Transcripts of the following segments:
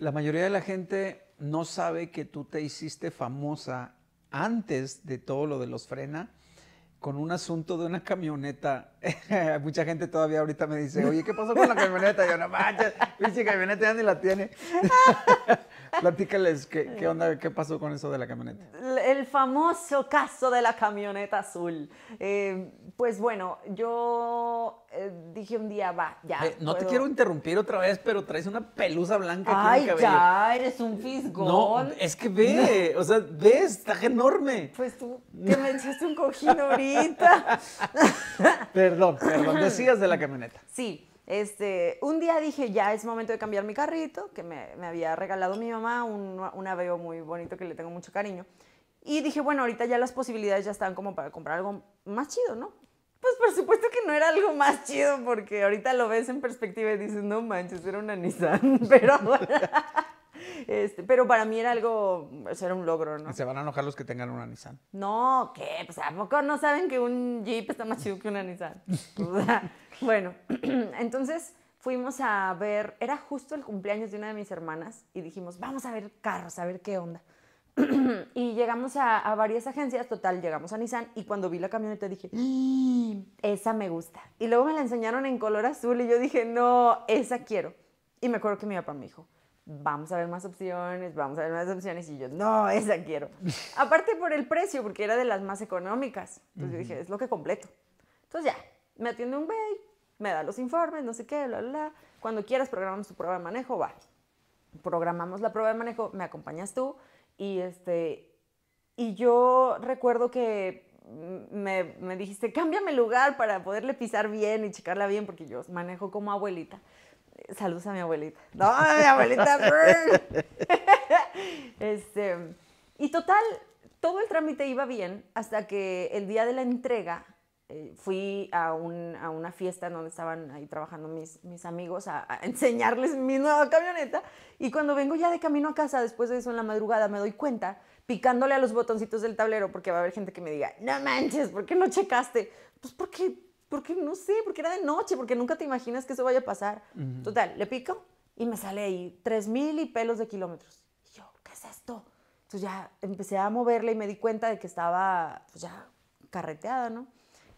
La mayoría de la gente no sabe que tú te hiciste famosa antes de todo lo de los frena con un asunto de una camioneta. Mucha gente todavía ahorita me dice, oye, ¿qué pasó con la camioneta? yo, no manches, pinche camioneta ya ni la tiene. Platícales qué, qué eh. onda, qué pasó con eso de la camioneta. El famoso caso de la camioneta azul. Eh, pues bueno, yo eh, dije un día, va, ya. no te quiero interrumpir otra vez, pero traes una pelusa blanca Ay, aquí en el cabello. ya, eres un fisgón. No, es que ve, o sea, ves, está enorme. Pues tú, que me echaste un cojín ahorita. perdón, perdón, decías de la camioneta. Sí. Este, un día dije, ya es momento de cambiar mi carrito, que me, me había regalado mi mamá, un, un aveo muy bonito que le tengo mucho cariño. Y dije, bueno, ahorita ya las posibilidades ya están como para comprar algo más chido, ¿no? Pues por supuesto que no era algo más chido, porque ahorita lo ves en perspectiva y dices, no manches, era una Nissan, pero... Este, pero para mí era algo, eso era un logro, ¿no? se van a enojar los que tengan una Nissan. No, ¿qué? Pues a poco no saben que un Jeep está más chido que una Nissan. bueno, entonces fuimos a ver, era justo el cumpleaños de una de mis hermanas y dijimos, vamos a ver carros, a ver qué onda. y llegamos a, a, varias agencias, total, llegamos a Nissan y cuando vi la camioneta dije, ¡Ah! esa me gusta. Y luego me la enseñaron en color azul y yo dije, no, esa quiero. Y me acuerdo que mi papá me dijo, vamos a ver más opciones, vamos a ver más opciones. Y yo, no, esa quiero. Aparte por el precio, porque era de las más económicas. Entonces yo dije, es lo que completo. Entonces ya, me atiende un güey, me da los informes, no sé qué, bla, bla, Cuando quieras programamos tu prueba de manejo, va. Programamos la prueba de manejo, me acompañas tú. Y, este, y yo recuerdo que me, me dijiste, cámbiame lugar para poderle pisar bien y checarla bien, porque yo manejo como abuelita. Saludos a mi abuelita. No, a mi abuelita. este, y total, todo el trámite iba bien hasta que el día de la entrega eh, fui a, una fiesta donde estaban ahí trabajando mis, mis amigos a, a, enseñarles mi nueva camioneta. Y cuando vengo ya de camino a casa, después de eso en la madrugada, me doy cuenta, picándole a los botoncitos del tablero, porque va a haber gente que me diga, no manches, ¿por qué no checaste? Pues porque porque no sé, porque era de noche, porque nunca te imaginas que eso vaya a pasar. Total, le pico y me sale ahí tres mil y pelos de kilómetros. Y yo, ¿qué es esto? Entonces ya empecé a moverle y me di cuenta de que estaba pues ya carreteada, ¿no?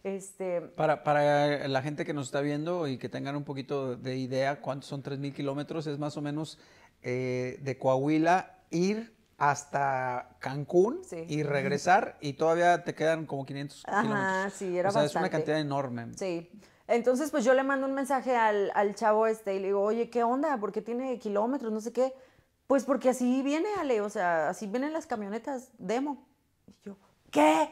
Este... Para, para, la gente que nos está viendo y que tengan un poquito de idea, ¿cuántos son tres mil kilómetros? Es más o menos eh, de Coahuila ir hasta Cancún y regresar y todavía te quedan como 500 Ajá, sí, era bastante. o sea, es una cantidad enorme. Sí. Entonces, pues yo le mando un mensaje al, al, chavo este y le digo, oye, ¿qué onda? ¿Por qué tiene kilómetros? No sé qué. Pues porque así viene, Ale, o sea, así vienen las camionetas demo. Y yo, ¿qué?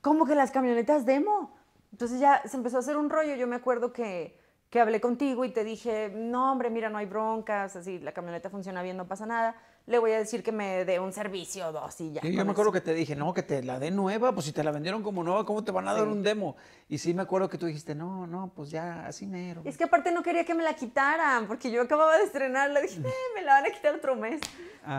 ¿Cómo que las camionetas demo? Entonces ya se empezó a hacer un rollo. Yo me acuerdo que, que hablé contigo y te dije, no, hombre, mira, no hay broncas, así la camioneta funciona bien, no pasa nada le voy a decir que me dé un servicio o dos y ya. yo me acuerdo que te dije, no, que te la dé nueva, pues si te la vendieron como nueva, ¿cómo te van a dar un demo? Y sí me acuerdo que tú dijiste, no, no, pues ya, así mero. Es que aparte no quería que me la quitaran, porque yo acababa de estrenarla, dije, eh, me la van a quitar otro mes.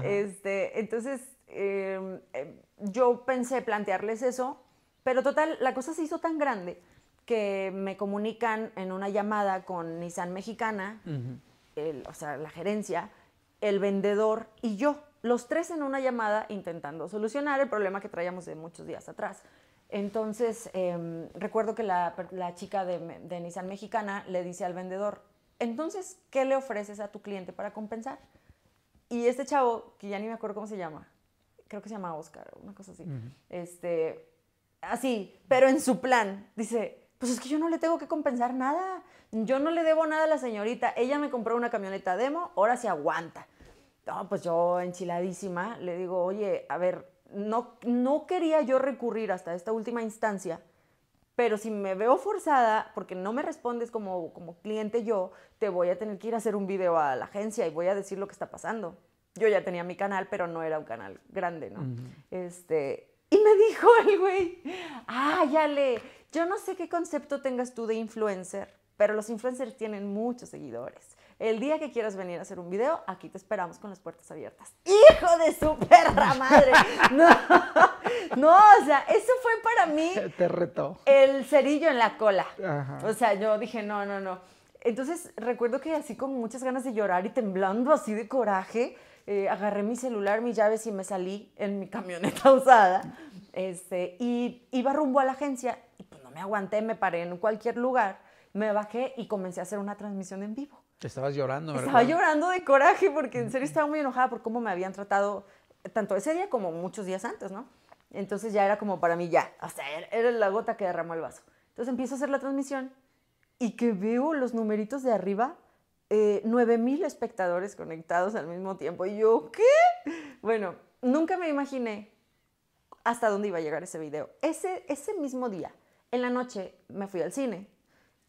Este, entonces, em, em, yo pensé plantearles eso, pero total, la cosa se hizo tan grande que me comunican en una llamada con Nissan Mexicana, o sea, la gerencia, el vendedor y yo, los tres en una llamada intentando solucionar el problema que traíamos de muchos días atrás. Entonces, em, recuerdo que la, chica de, Nissan Mexicana le dice al vendedor, entonces, ¿qué le ofreces a tu cliente para compensar? Y este chavo, que ya ni me acuerdo cómo se llama, creo que se llama Oscar, una cosa así, este, así, pero en su plan, dice, pues es que yo no le tengo que compensar nada. Yo no le debo nada a la señorita. Ella me compró una camioneta demo, ahora se aguanta. No, pues yo enchiladísima le digo, oye, a ver, no, no quería yo recurrir hasta esta última instancia, pero si me veo forzada, porque no me respondes como, como cliente yo, te voy a tener que ir a hacer un video a la agencia y voy a decir lo que está pasando. Yo ya tenía mi canal, pero no era un canal grande, ¿no? Este, y me dijo el güey, ah, ya le, yo no sé qué concepto tengas tú de influencer, pero los influencers tienen muchos seguidores. El día que quieras venir a hacer un video, aquí te esperamos con las puertas abiertas. ¡Hijo de su perra madre! No, o sea, eso fue para mí. Te retó. El cerillo en la cola. O sea, yo dije, no, no, no. Entonces recuerdo que así con muchas ganas de llorar y temblando así de coraje, eh, agarré mi celular, mis llaves y me salí en mi camioneta usada. Este, y iba rumbo a la agencia y pues no me aguanté, me paré en cualquier lugar, me bajé y comencé a hacer una transmisión en vivo. estabas llorando, ¿verdad? Estaba llorando de coraje porque en serio estaba muy enojada por cómo me habían tratado tanto ese día como muchos días antes, ¿no? Entonces ya era como para mí, ya, o sea, era la gota que derramó el vaso. Entonces empiezo a hacer la transmisión y que veo los numeritos de arriba 9 eh, 9000 espectadores conectados al mismo tiempo. Y yo, ¿qué? Bueno, nunca me imaginé hasta dónde iba a llegar ese video. Ese, ese mismo día, en la noche, me fui al cine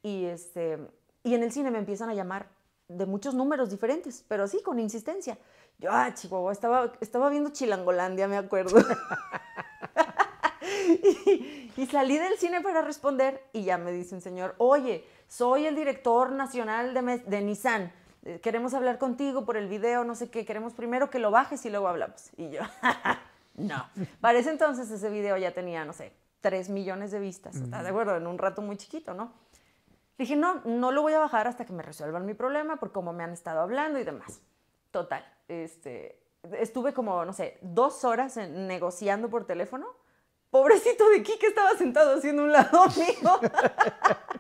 y, este, y en el cine me empiezan a llamar de muchos números diferentes, pero sí, con insistencia. Yo, ah, estaba, estaba viendo Chilangolandia, me acuerdo. y, y salí del cine para responder y ya me dice un señor, oye, soy el director nacional de, Nissan, eh, queremos hablar contigo por el video, no sé qué, queremos primero que lo bajes y luego hablamos. Y yo, no. Para ese entonces ese video ya tenía, no sé, Tres millones de vistas, ¿estás de acuerdo? En un rato muy chiquito, ¿no? dije, no, no lo voy a bajar hasta que me resuelvan mi problema por cómo me han estado hablando y demás. Total, este, estuve como, no sé, dos horas negociando por teléfono. Pobrecito de Kike estaba sentado haciendo un lado mío.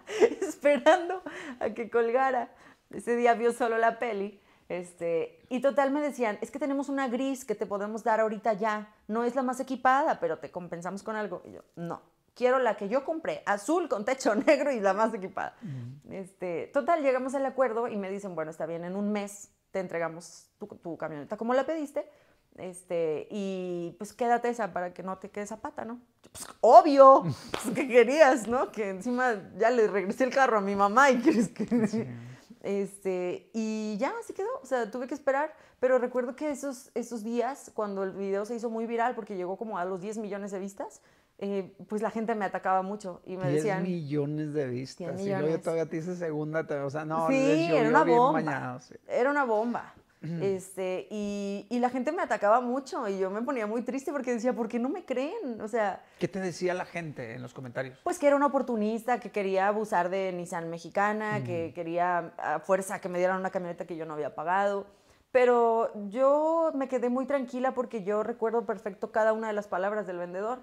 esperando a que colgara. Ese día vio solo la peli. Este, y total me decían, es que tenemos una gris que te podemos dar ahorita ya. No es la más equipada, pero te compensamos con algo. Y yo, no, quiero la que yo compré, azul con techo negro y la más equipada. este, total, llegamos al acuerdo y me dicen, bueno, está bien, en un mes te entregamos tu camioneta como la pediste, este, y pues quédate esa para que no te quede esa pata, ¿no? Pues, obvio, pues, ¿qué querías, no? Que encima ya le regresé el carro a mi mamá y quieres que... Este, y ya así quedó, o sea, tuve que esperar, pero recuerdo que esos, esos días, cuando el video se hizo muy viral, porque llegó como a los 10 millones de vistas, eh, pues la gente me atacaba mucho y me 10 decían... millones de vistas, y luego yo te segunda, o sea, no, sí, era una bomba, era una bomba. Este, y, la gente me atacaba mucho y yo me ponía muy triste porque decía, ¿por qué no me creen? O sea... ¿Qué te decía la gente en los comentarios? Pues que era un oportunista, que quería abusar de Nissan mexicana, que quería a fuerza que me dieran una camioneta que yo no había pagado. Pero yo me quedé muy tranquila porque yo recuerdo perfecto cada una de las palabras del vendedor.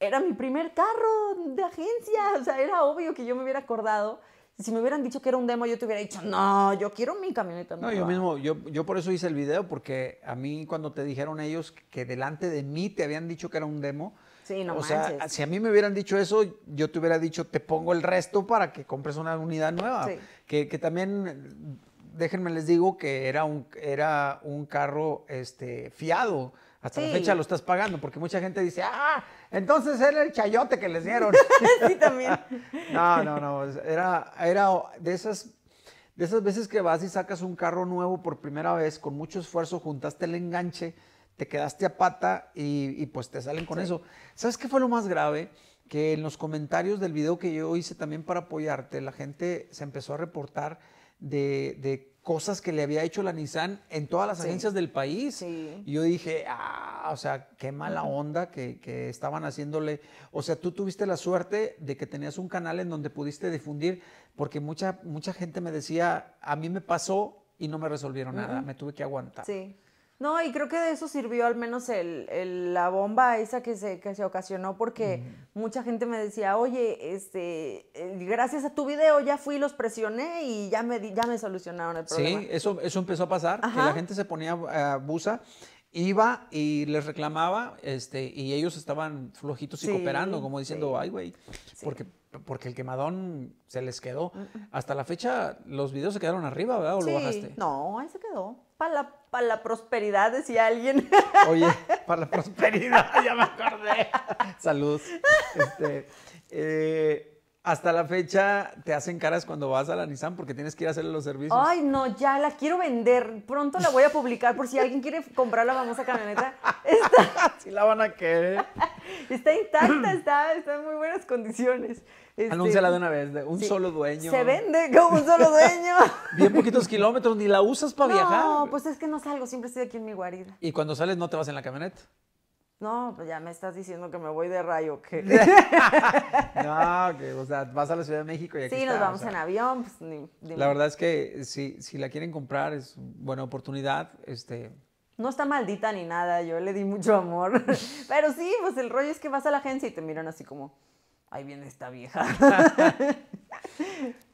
Era mi primer carro de agencia, o sea, era obvio que yo me hubiera acordado si me hubieran dicho que era un demo, yo te hubiera dicho, no, yo quiero mi camioneta. No, yo mismo, yo, por eso hice el video, porque a mí cuando te dijeron ellos que delante de mí te habían dicho que era un demo, Sí, no o sea, si a mí me hubieran dicho eso, yo te hubiera dicho, te pongo el resto para que compres una unidad nueva. Que, también, déjenme les digo que era un, era un carro este, fiado hasta la fecha lo estás pagando, porque mucha gente dice, ah, entonces era el chayote que les dieron. sí, también. no, no, no, era, era de, esas, de esas veces que vas y sacas un carro nuevo por primera vez, con mucho esfuerzo, juntaste el enganche, te quedaste a pata y, pues te salen con eso. ¿Sabes qué fue lo más grave? Que en los comentarios del video que yo hice también para apoyarte, la gente se empezó a reportar de, de cosas que le había hecho la Nissan en todas las agencias del país. Y yo dije, ah, o sea, qué mala onda que, estaban haciéndole. O sea, tú tuviste la suerte de que tenías un canal en donde pudiste difundir, porque mucha, mucha gente me decía, a mí me pasó y no me resolvieron nada, me tuve que aguantar. Sí. No, y creo que de eso sirvió al menos el, la bomba esa que se, que se ocasionó, porque mucha gente me decía, oye, este, eh, gracias a tu video ya fui, los presioné y ya me, ya me solucionaron el problema. Sí, eso, eso empezó a pasar, que la gente se ponía abusa eh, iba y les reclamaba, este, y ellos estaban flojitos y cooperando, como diciendo, ay, güey, porque porque el quemadón se les quedó. Mm, mm. Hasta la fecha, los videos se quedaron arriba, ¿verdad? ¿O lo bajaste? No, ahí se quedó. Para la, la, prosperidad, decía alguien. Oye, para la prosperidad, ya me acordé. Salud. Este, eh, hasta la fecha, te hacen caras cuando vas a la Nissan porque tienes que ir a hacerle los servicios. Ay, no, ya la quiero vender. Pronto la voy a publicar por si alguien quiere comprar la famosa camioneta. Esta... Sí, la van a querer. está intacta, está, está en muy buenas condiciones. Ah, este, Anúnciala de una vez, de un solo dueño. Se vende como un solo dueño. Bien poquitos kilómetros, ni la usas para viajar. No, pues es que no salgo, siempre estoy aquí en mi guarida. ¿Y cuando sales no te vas en la camioneta? No, pues ya me estás diciendo que me voy de rayo, que. no, que, o sea, vas a la Ciudad de México y aquí Sí, nos vamos en avión. Pues, la verdad es que si, si la quieren comprar es buena oportunidad, este no está maldita ni nada, yo le di mucho amor. Pero sí, pues el rollo es que vas a la agencia y te miran así como, ahí viene esta vieja.